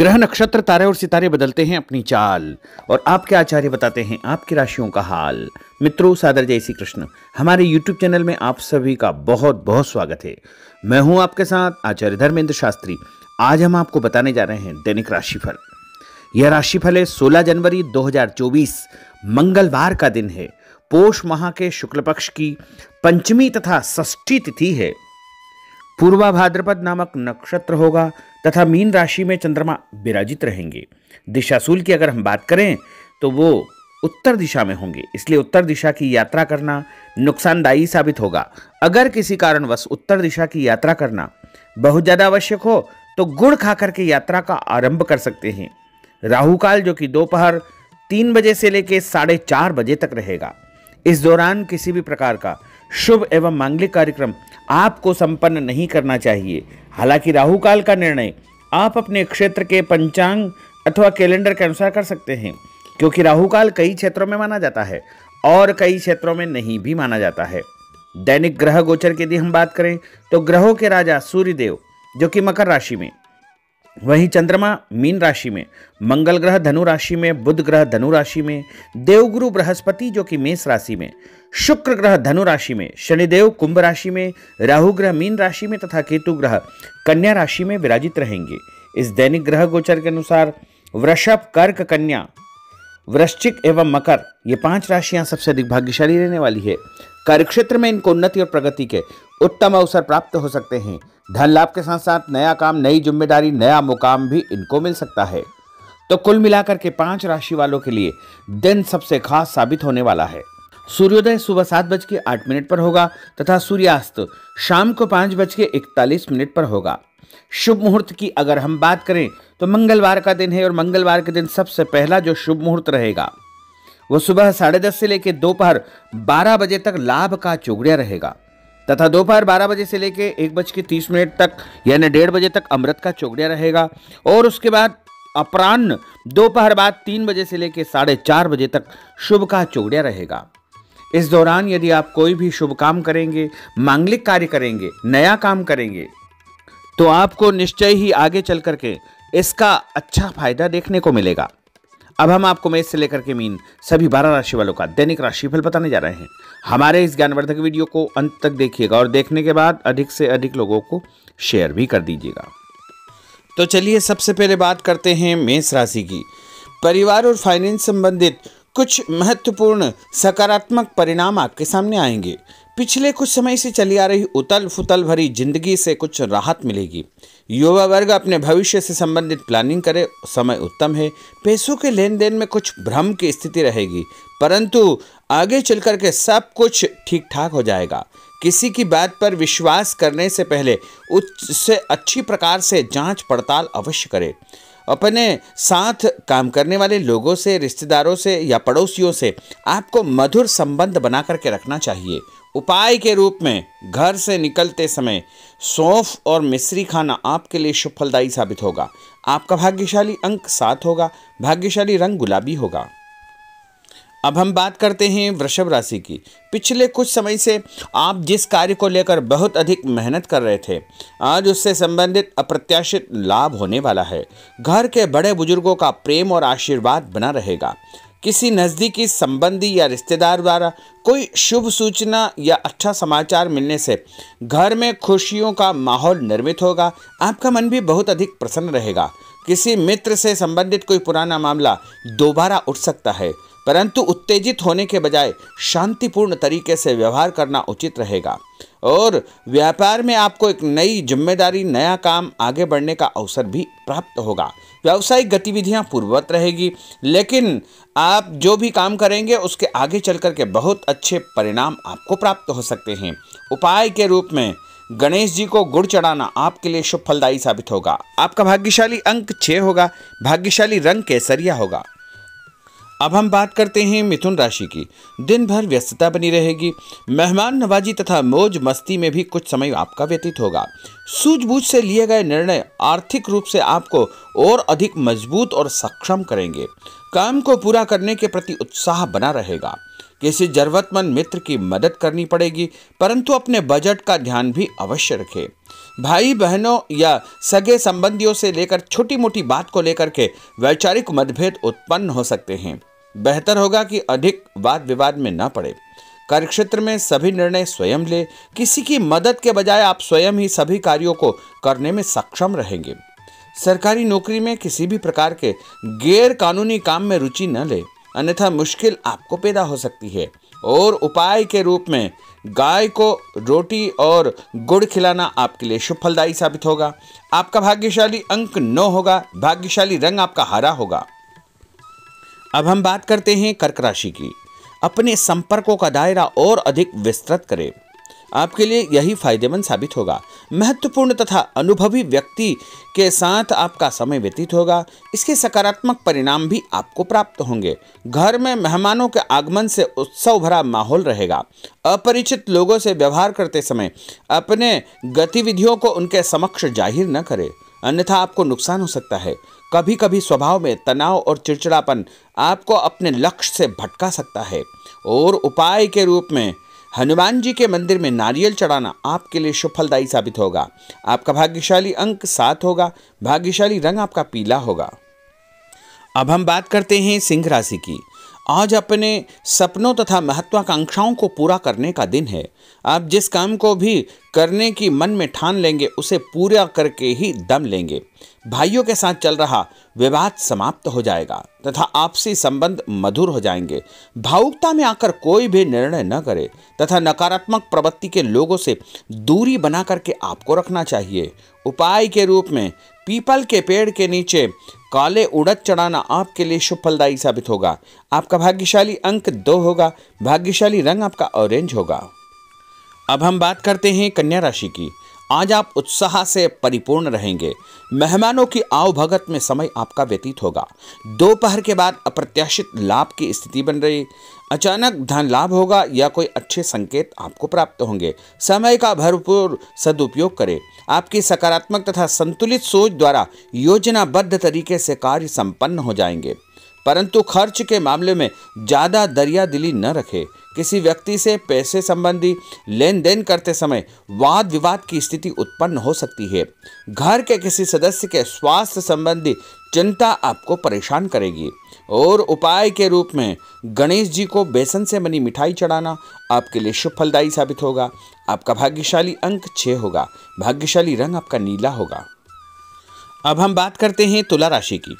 ग्रह नक्षत्र तारे और सितारे बदलते हैं अपनी चाल और आपके आचार्य बताते हैं आपकी राशियों का हाल मित्रों सादर जय श्री कृष्ण हमारे यूट्यूब चैनल में आप सभी का बहुत बहुत स्वागत है मैं हूं आपके साथ आचार्य धर्मेंद्र शास्त्री आज हम आपको बताने जा रहे हैं दैनिक राशिफल यह राशिफल है सोलह जनवरी दो मंगलवार का दिन है पोष माह के शुक्ल पक्ष की पंचमी तथा षष्ठी तिथि है पूर्वा भाद्रपद नामक नक्षत्र होगा तथा मीन राशि में चंद्रमा विराजित रहेंगे दिशाशूल की अगर हम बात करें तो वो उत्तर दिशा में होंगे इसलिए उत्तर दिशा की यात्रा करना नुकसानदायी साबित होगा अगर किसी कारणवश उत्तर दिशा की यात्रा करना बहुत ज़्यादा आवश्यक हो तो गुड़ खा करके यात्रा का आरंभ कर सकते हैं राहु काल जो कि दोपहर तीन बजे से लेकर साढ़े चार बजे तक रहेगा इस दौरान किसी भी प्रकार का शुभ एवं मांगलिक कार्यक्रम आपको संपन्न नहीं करना चाहिए हालांकि राहु काल का निर्णय आप अपने क्षेत्र के पंचांग अथवा कैलेंडर के अनुसार कर सकते हैं क्योंकि राहु काल कई क्षेत्रों में माना जाता है और कई क्षेत्रों में नहीं भी माना जाता है दैनिक ग्रह गोचर की यदि हम बात करें तो ग्रहों के राजा सूर्यदेव जो कि मकर राशि में वहीं चंद्रमा मीन राशि में मंगल ग्रह धनु राशि में बुध ग्रह धनु राशि में देवगुरु बृहस्पति जो कि मेष राशि में शुक्र ग्रह धनु राशि में शनिदेव कुंभ राशि में राहु ग्रह मीन राशि में तथा केतु ग्रह कन्या राशि में विराजित रहेंगे इस दैनिक ग्रह गोचर के अनुसार वृषभ कर्क कन्या वृश्चिक एवं मकर ये पांच राशियां सबसे अधिक भाग्यशाली रहने वाली है कार्यक्षेत्र में इनको उन्नति और प्रगति के उत्तम अवसर प्राप्त हो सकते हैं धन लाभ के साथ साथ नया काम नई जिम्मेदारी नया मुकाम भी इनको मिल सकता है तो कुल मिलाकर के पांच राशि वालों के लिए दिन सबसे खास साबित होने वाला है सूर्योदय सुबह सात बज के आठ मिनट पर होगा तथा सूर्यास्त शाम को पांच बज के इकतालीस मिनट पर होगा शुभ मुहूर्त की अगर हम बात करें तो मंगलवार का दिन है और मंगलवार के दिन सबसे पहला जो शुभ मुहूर्त रहेगा वो सुबह साढ़े दस से लेकर दोपहर बारह बजे तक लाभ का चुगड़िया रहेगा तथा दोपहर बारह बजे से लेकर एक बज के तीस मिनट तक यानी डेढ़ बजे तक अमृत का चौकड़िया रहेगा और उसके बाद अपराह्न दोपहर बाद तीन बजे से लेकर साढ़े चार बजे तक शुभ का चौकड़िया रहेगा इस दौरान यदि आप कोई भी शुभ काम करेंगे मांगलिक कार्य करेंगे नया काम करेंगे तो आपको निश्चय ही आगे चल करके इसका अच्छा फायदा देखने को मिलेगा अब हम आपको मेष से लेकर के मीन सभी बारह राशि वालों का दैनिक राशिफल बताने जा रहे हैं हमारे इस ज्ञानवर्धक वीडियो को अंत तक देखिएगा और देखने के बाद अधिक से अधिक लोगों को शेयर भी कर दीजिएगा तो चलिए सबसे पहले बात करते हैं मेष राशि की परिवार और फाइनेंस संबंधित कुछ महत्वपूर्ण सकारात्मक परिणाम आपके सामने आएंगे पिछले कुछ समय से चली आ रही उतल फुतल भरी जिंदगी से कुछ राहत मिलेगी युवा वर्ग अपने भविष्य से संबंधित प्लानिंग करे समय उत्तम है पैसों के लेन देन में कुछ भ्रम की स्थिति रहेगी परंतु आगे चल के सब कुछ ठीक ठाक हो जाएगा किसी की बात पर विश्वास करने से पहले उससे अच्छी प्रकार से जांच पड़ताल अवश्य करें अपने साथ काम करने वाले लोगों से रिश्तेदारों से या पड़ोसियों से आपको मधुर संबंध बना करके रखना चाहिए उपाय के रूप में घर से निकलते समय सौंफ और मिश्री खाना आपके लिए शुभ फलदायी साबित होगा आपका भाग्यशाली अंक सात होगा भाग्यशाली रंग गुलाबी होगा अब हम बात करते हैं वृषभ राशि की पिछले कुछ समय से आप जिस कार्य को लेकर बहुत अधिक मेहनत कर रहे थे आज उससे संबंधित अप्रत्याशित लाभ होने वाला है घर के बड़े बुजुर्गों का प्रेम और आशीर्वाद बना रहेगा किसी नज़दीकी संबंधी या रिश्तेदार द्वारा कोई शुभ सूचना या अच्छा समाचार मिलने से घर में खुशियों का माहौल निर्मित होगा आपका मन भी बहुत अधिक प्रसन्न रहेगा किसी मित्र से संबंधित कोई पुराना मामला दोबारा उठ सकता है परंतु उत्तेजित होने के बजाय शांतिपूर्ण तरीके से व्यवहार करना उचित रहेगा और व्यापार में आपको एक नई जिम्मेदारी नया काम आगे बढ़ने का अवसर भी प्राप्त होगा व्यावसायिक गतिविधियां पूर्ववत रहेगी लेकिन आप जो भी काम करेंगे उसके आगे चल के बहुत अच्छे परिणाम आपको प्राप्त हो सकते हैं उपाय के रूप में गणेश जी को गुड़ चढ़ाना आपके लिए शुभ फलदायी साबित होगा आपका भाग्यशाली अंक छः होगा भाग्यशाली रंग केसरिया होगा अब हम बात करते हैं मिथुन राशि की दिन भर व्यस्तता बनी रहेगी मेहमान नवाजी तथा मौज मस्ती में भी कुछ समय आपका व्यतीत होगा सूझबूझ से लिए गए निर्णय आर्थिक रूप से आपको और अधिक मजबूत और सक्षम करेंगे काम को पूरा करने के प्रति उत्साह बना रहेगा किसी ज़रूरतमंद मित्र की मदद करनी पड़ेगी परंतु अपने बजट का ध्यान भी अवश्य रखें भाई बहनों या सगे संबंधियों से लेकर छोटी मोटी बात को लेकर के वैचारिक मतभेद उत्पन्न हो सकते हैं बेहतर होगा कि अधिक वाद विवाद में न पड़े कार्यक्षेत्र में सभी निर्णय स्वयं ले किसी की मदद के बजाय आप स्वयं ही सभी कार्यों को करने में सक्षम रहेंगे सरकारी नौकरी में किसी भी प्रकार के गैर कानूनी काम में रुचि न लें अन्यथा मुश्किल आपको पैदा हो सकती है और उपाय के रूप में गाय को रोटी और गुड़ खिलाना आपके लिए शुभ फलदायी साबित होगा आपका भाग्यशाली अंक नौ होगा भाग्यशाली रंग आपका हरा होगा अब हम बात करते हैं कर्क राशि की अपने संपर्कों का दायरा और अधिक विस्तृत करें आपके लिए यही फायदेमंद साबित होगा महत्वपूर्ण तथा अनुभवी व्यक्ति के साथ आपका समय व्यतीत होगा इसके सकारात्मक परिणाम भी आपको प्राप्त होंगे घर में मेहमानों के आगमन से उत्सव भरा माहौल रहेगा अपरिचित लोगों से व्यवहार करते समय अपने गतिविधियों को उनके समक्ष जाहिर न करें अन्यथा आपको नुकसान हो सकता है कभी कभी स्वभाव में तनाव और चिड़चिड़ापन आपको अपने लक्ष्य से भटका सकता है और उपाय के रूप में हनुमान जी के मंदिर में नारियल चढ़ाना आपके लिए सफलदायी साबित होगा आपका भाग्यशाली अंक सात होगा भाग्यशाली रंग आपका पीला होगा अब हम बात करते हैं सिंह राशि की आज अपने सपनों तथा महत्वाकांक्षाओं को पूरा करने का दिन है आप जिस काम को भी करने की मन में ठान लेंगे उसे पूरा करके ही दम लेंगे भाइयों के साथ चल रहा विवाद समाप्त हो जाएगा तथा आपसी संबंध मधुर हो जाएंगे भावुकता में आकर कोई भी निर्णय न करे तथा नकारात्मक प्रवृत्ति के लोगों से दूरी बना करके आपको रखना चाहिए उपाय के रूप में पीपल के पेड़ के नीचे काले उड़द चढ़ाना आपके लिए शुभ फलदायी साबित होगा आपका भाग्यशाली अंक दो होगा भाग्यशाली रंग आपका ऑरेंज होगा अब हम बात करते हैं कन्या राशि की आज आप उत्साह से परिपूर्ण रहेंगे मेहमानों की आवभगत में समय आपका व्यतीत होगा दोपहर के बाद अप्रत्याशित लाभ की स्थिति बन रही अचानक धन लाभ होगा या कोई अच्छे संकेत आपको प्राप्त होंगे समय का भरपूर सदुपयोग करें आपकी सकारात्मक तथा संतुलित सोच द्वारा योजनाबद्ध तरीके से कार्य संपन्न हो जाएंगे परंतु खर्च के मामले में ज़्यादा दरिया दिली न रखें किसी व्यक्ति से पैसे संबंधी लेन देन करते समय वाद विवाद की स्थिति उत्पन्न हो सकती है घर के किसी सदस्य के स्वास्थ्य संबंधी चिंता आपको परेशान करेगी और उपाय के रूप में गणेश जी को बेसन से बनी मिठाई चढ़ाना आपके लिए शुभ फलदायी साबित होगा आपका भाग्यशाली अंक छः होगा भाग्यशाली रंग आपका नीला होगा अब हम बात करते हैं तुला राशि की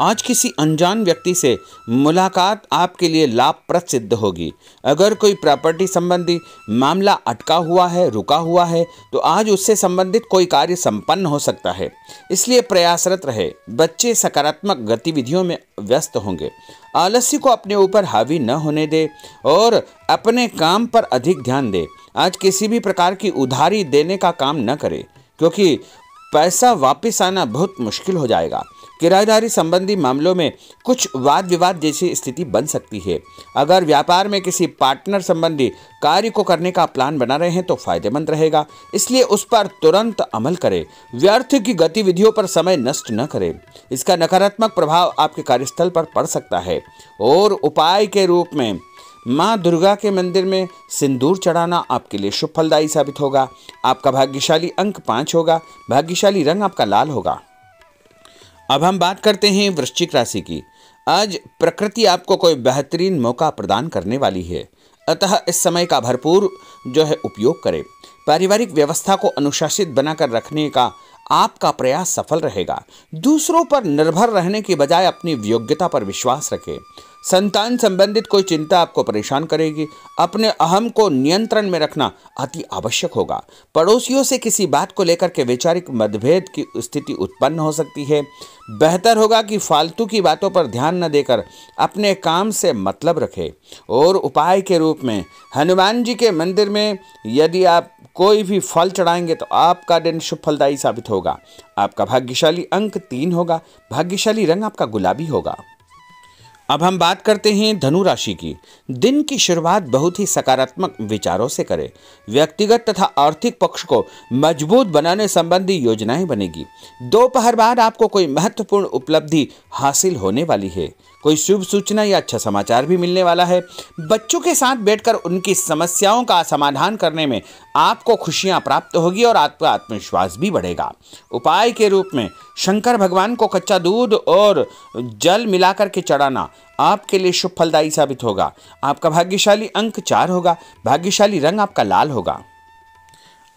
आज किसी अनजान व्यक्ति से मुलाकात आपके लिए लाभप्रद सिद्ध होगी अगर कोई प्रॉपर्टी संबंधी मामला अटका हुआ है रुका हुआ है तो आज उससे संबंधित कोई कार्य संपन्न हो सकता है इसलिए प्रयासरत रहे बच्चे सकारात्मक गतिविधियों में व्यस्त होंगे आलस्य को अपने ऊपर हावी न होने दे और अपने काम पर अधिक ध्यान दे आज किसी भी प्रकार की उधारी देने का काम न करें क्योंकि पैसा वापस आना बहुत मुश्किल हो जाएगा किराएदारी संबंधी मामलों में कुछ वाद विवाद जैसी स्थिति बन सकती है अगर व्यापार में किसी पार्टनर संबंधी कार्य को करने का प्लान बना रहे हैं तो फायदेमंद रहेगा इसलिए उस पर तुरंत अमल करें व्यर्थ की गतिविधियों पर समय नष्ट न करें इसका नकारात्मक प्रभाव आपके कार्यस्थल पर पड़ सकता है और उपाय के रूप में माँ दुर्गा के मंदिर में सिंदूर चढ़ाना आपके लिए शुभ फलदायी साबित होगा आपका भाग्यशाली अंक पाँच होगा भाग्यशाली रंग आपका लाल होगा अब हम बात करते हैं वृश्चिक राशि की आज प्रकृति आपको कोई बेहतरीन मौका प्रदान करने वाली है अतः इस समय का भरपूर जो है उपयोग करें पारिवारिक व्यवस्था को अनुशासित बनाकर रखने का आपका प्रयास सफल रहेगा दूसरों पर निर्भर रहने के बजाय अपनी योग्यता पर विश्वास रखें संतान संबंधित कोई चिंता आपको परेशान करेगी अपने अहम को नियंत्रण में रखना अति आवश्यक होगा पड़ोसियों से किसी बात को लेकर के वैचारिक मतभेद की स्थिति उत्पन्न हो सकती है बेहतर होगा कि फालतू की बातों पर ध्यान न देकर अपने काम से मतलब रखें और उपाय के रूप में हनुमान जी के मंदिर में यदि आप कोई भी फल चढ़ाएंगे तो आपका दिन शुभ फलदायी साबित होगा आपका भाग्यशाली अंक तीन होगा भाग्यशाली रंग आपका गुलाबी होगा अब हम बात करते हैं धनु राशि की दिन की शुरुआत बहुत ही सकारात्मक विचारों से करें व्यक्तिगत तथा आर्थिक पक्ष को मजबूत बनाने संबंधी योजनाएं बनेगी दोपहर बाद आपको कोई महत्वपूर्ण उपलब्धि हासिल होने वाली है कोई शुभ सूचना या अच्छा समाचार भी मिलने वाला है बच्चों के साथ बैठकर उनकी समस्याओं का समाधान करने में आपको खुशियां प्राप्त होगी और आपका आत्मविश्वास भी बढ़ेगा उपाय के रूप में शंकर भगवान को कच्चा दूध और जल मिलाकर के चढ़ाना आपके लिए शुभ फलदायी साबित होगा आपका भाग्यशाली अंक चार होगा भाग्यशाली रंग आपका लाल होगा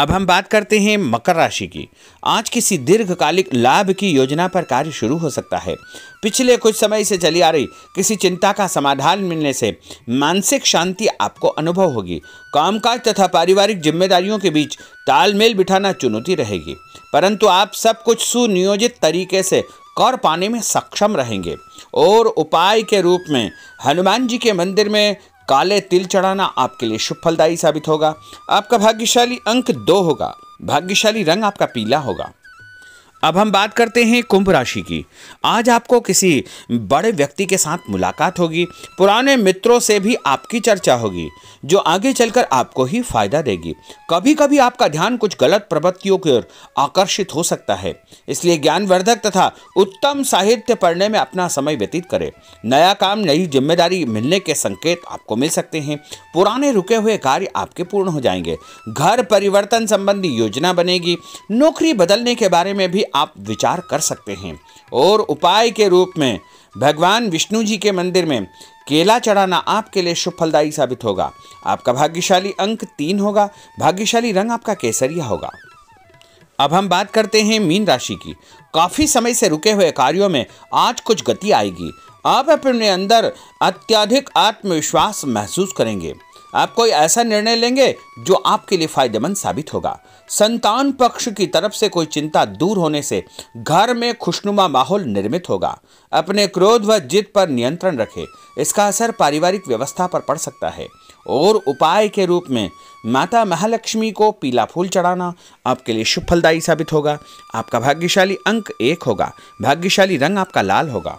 अब हम बात करते हैं मकर राशि की आज किसी दीर्घकालिक लाभ की योजना पर कार्य शुरू हो सकता है पिछले कुछ समय से चली आ रही किसी चिंता का समाधान मिलने से मानसिक शांति आपको अनुभव होगी कामकाज तथा पारिवारिक जिम्मेदारियों के बीच तालमेल बिठाना चुनौती रहेगी परंतु आप सब कुछ सुनियोजित तरीके से कर पाने में सक्षम रहेंगे और उपाय के रूप में हनुमान जी के मंदिर में काले तिल चढ़ाना आपके लिए शुभ फलदायी साबित होगा आपका भाग्यशाली अंक दो होगा भाग्यशाली रंग आपका पीला होगा अब हम बात करते हैं कुंभ राशि की आज आपको किसी बड़े व्यक्ति के साथ मुलाकात होगी पुराने मित्रों से भी आपकी चर्चा होगी जो आगे चलकर आपको ही फायदा देगी कभी कभी आपका ध्यान कुछ गलत प्रवृत्तियों की ओर आकर्षित हो सकता है इसलिए ज्ञानवर्धक तथा उत्तम साहित्य पढ़ने में अपना समय व्यतीत करें नया काम नई जिम्मेदारी मिलने के संकेत आपको मिल सकते हैं पुराने रुके हुए कार्य आपके पूर्ण हो जाएंगे घर परिवर्तन संबंधी योजना बनेगी नौकरी बदलने के बारे में भी आप विचार कर सकते हैं और उपाय के रूप में भगवान विष्णु जी के मंदिर में केला चढ़ाना आपके लिए शुभ फलदायी साबित होगा आपका भाग्यशाली अंक तीन होगा भाग्यशाली रंग आपका केसरिया होगा अब हम बात करते हैं मीन राशि की काफ़ी समय से रुके हुए कार्यों में आज कुछ गति आएगी आप अपने अंदर अत्यधिक आत्मविश्वास महसूस करेंगे आप कोई ऐसा निर्णय लेंगे जो आपके लिए फायदेमंद साबित होगा संतान पक्ष की तरफ से कोई चिंता दूर होने से घर में खुशनुमा माहौल निर्मित होगा अपने क्रोध व जिद पर नियंत्रण रखें इसका असर पारिवारिक व्यवस्था पर पड़ सकता है और उपाय के रूप में माता महालक्ष्मी को पीला फूल चढ़ाना आपके लिए शुभ फलदायी साबित होगा आपका भाग्यशाली अंक एक होगा भाग्यशाली रंग आपका लाल होगा